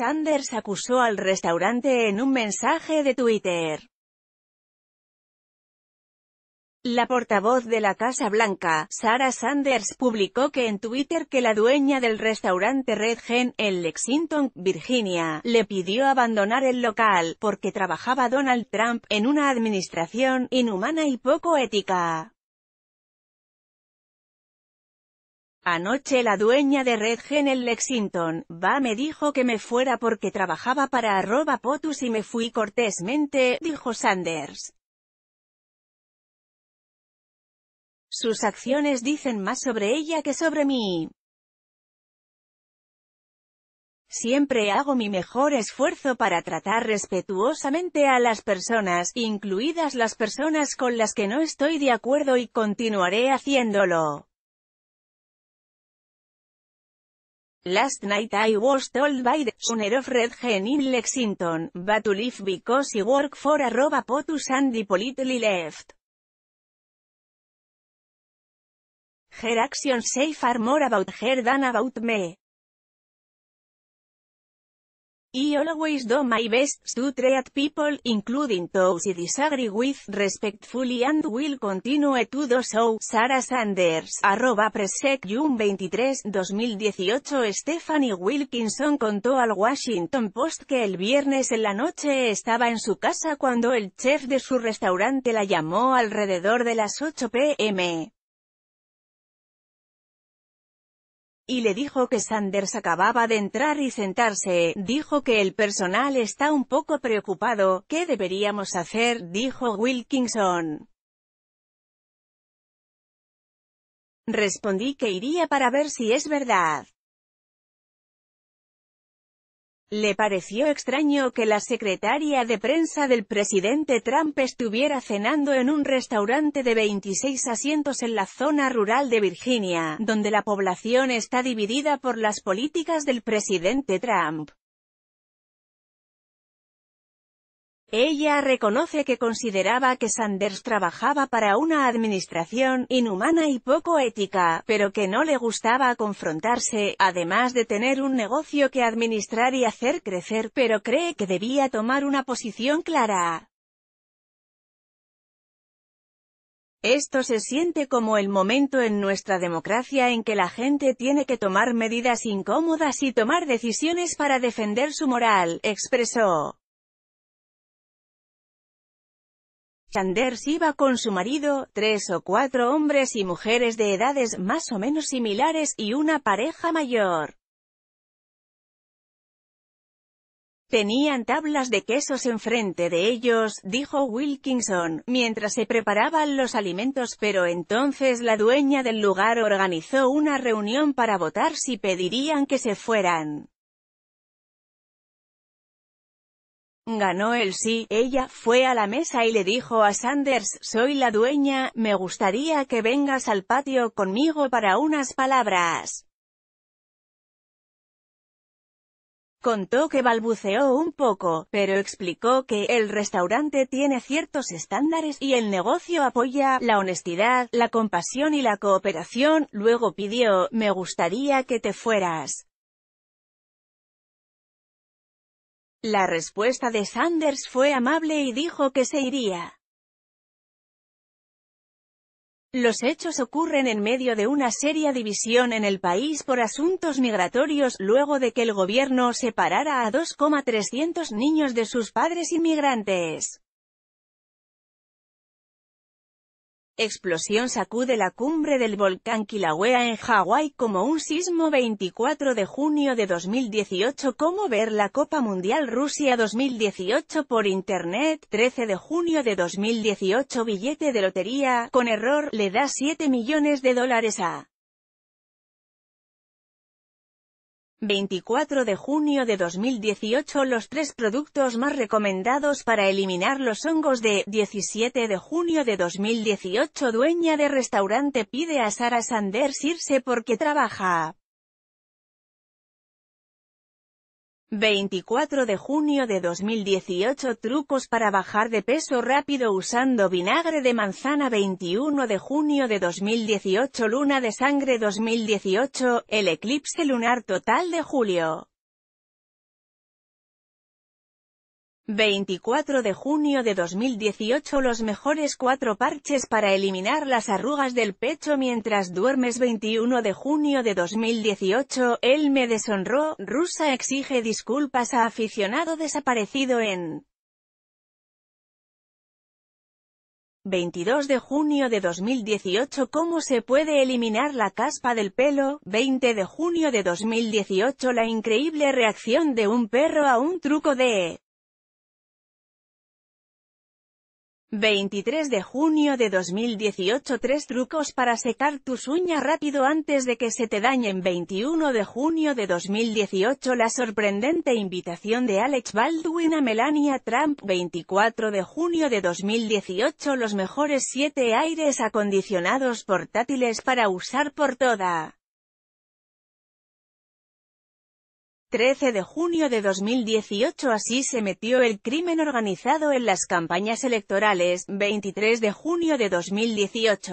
Sanders acusó al restaurante en un mensaje de Twitter. La portavoz de la Casa Blanca, Sarah Sanders, publicó que en Twitter que la dueña del restaurante Red Hen en Lexington, Virginia, le pidió abandonar el local, porque trabajaba Donald Trump en una administración inhumana y poco ética. Anoche la dueña de Redgen el en Lexington, va me dijo que me fuera porque trabajaba para arroba potus y me fui cortésmente, dijo Sanders. Sus acciones dicen más sobre ella que sobre mí. Siempre hago mi mejor esfuerzo para tratar respetuosamente a las personas, incluidas las personas con las que no estoy de acuerdo y continuaré haciéndolo. Last night I was told by the owner of Red Hen in Lexington, but to leave because he work for arroba potus and he politely left. Her actions say far more about her than about me. Y always do my best to treat people, including those who disagree with, respectfully and will continue to do so. Sarah Sanders, arroba presec June 23, 2018 Stephanie Wilkinson contó al Washington Post que el viernes en la noche estaba en su casa cuando el chef de su restaurante la llamó alrededor de las 8 pm. y le dijo que Sanders acababa de entrar y sentarse, dijo que el personal está un poco preocupado, ¿qué deberíamos hacer?, dijo Wilkinson. Respondí que iría para ver si es verdad. Le pareció extraño que la secretaria de prensa del presidente Trump estuviera cenando en un restaurante de 26 asientos en la zona rural de Virginia, donde la población está dividida por las políticas del presidente Trump. Ella reconoce que consideraba que Sanders trabajaba para una administración inhumana y poco ética, pero que no le gustaba confrontarse, además de tener un negocio que administrar y hacer crecer, pero cree que debía tomar una posición clara. Esto se siente como el momento en nuestra democracia en que la gente tiene que tomar medidas incómodas y tomar decisiones para defender su moral, expresó. Sanders iba con su marido, tres o cuatro hombres y mujeres de edades más o menos similares, y una pareja mayor. Tenían tablas de quesos enfrente de ellos, dijo Wilkinson, mientras se preparaban los alimentos pero entonces la dueña del lugar organizó una reunión para votar si pedirían que se fueran. Ganó el sí, ella fue a la mesa y le dijo a Sanders, soy la dueña, me gustaría que vengas al patio conmigo para unas palabras. Contó que balbuceó un poco, pero explicó que el restaurante tiene ciertos estándares y el negocio apoya la honestidad, la compasión y la cooperación. Luego pidió, me gustaría que te fueras. La respuesta de Sanders fue amable y dijo que se iría. Los hechos ocurren en medio de una seria división en el país por asuntos migratorios luego de que el gobierno separara a 2,300 niños de sus padres inmigrantes. Explosión sacude la cumbre del volcán Kilauea en Hawái como un sismo 24 de junio de 2018 Cómo ver la Copa Mundial Rusia 2018 por Internet 13 de junio de 2018 Billete de lotería, con error, le da 7 millones de dólares a 24 de junio de 2018 Los tres productos más recomendados para eliminar los hongos de 17 de junio de 2018 Dueña de restaurante pide a Sara Sanders irse porque trabaja. 24 de junio de 2018 Trucos para bajar de peso rápido usando vinagre de manzana 21 de junio de 2018 Luna de sangre 2018, el eclipse lunar total de julio 24 de junio de 2018 Los mejores cuatro parches para eliminar las arrugas del pecho mientras duermes 21 de junio de 2018 Él me deshonró, Rusa exige disculpas a aficionado desaparecido en 22 de junio de 2018 ¿Cómo se puede eliminar la caspa del pelo? 20 de junio de 2018 La increíble reacción de un perro a un truco de 23 de junio de 2018 Tres trucos para secar tus uñas rápido antes de que se te dañen 21 de junio de 2018 La sorprendente invitación de Alex Baldwin a Melania Trump 24 de junio de 2018 Los mejores 7 aires acondicionados portátiles para usar por toda 13 de junio de 2018 Así se metió el crimen organizado en las campañas electorales, 23 de junio de 2018.